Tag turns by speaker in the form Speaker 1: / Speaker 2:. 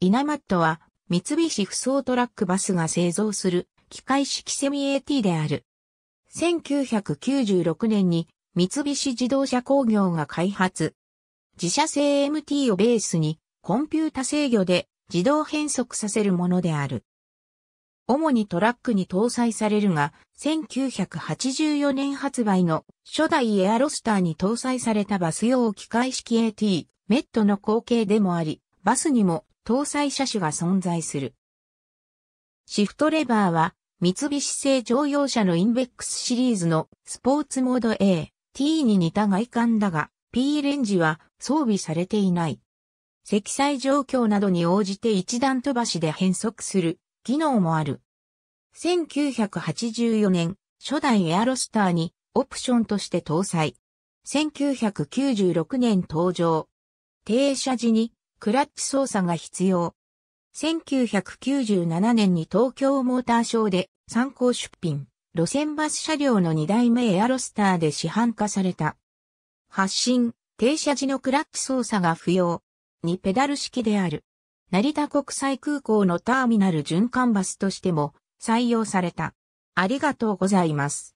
Speaker 1: イナマットは、三菱不走トラックバスが製造する、機械式セミ AT である。1996年に、三菱自動車工業が開発。自社製 MT をベースに、コンピュータ制御で自動変速させるものである。主にトラックに搭載されるが、1984年発売の初代エアロスターに搭載されたバス用機械式 AT、メットの後継でもあり、バスにも搭載車種が存在する。シフトレバーは三菱製乗用車のインベックスシリーズのスポーツモード A、T に似た外観だが P レンジは装備されていない。積載状況などに応じて一段飛ばしで変速する機能もある。1984年、初代エアロスターにオプションとして搭載。1996年登場。停車時にクラッチ操作が必要。1997年に東京モーターショーで参考出品、路線バス車両の2代目エアロスターで市販化された。発進、停車時のクラッチ操作が不要。にペダル式である。成田国際空港のターミナル循環バスとしても採用された。ありがとうございます。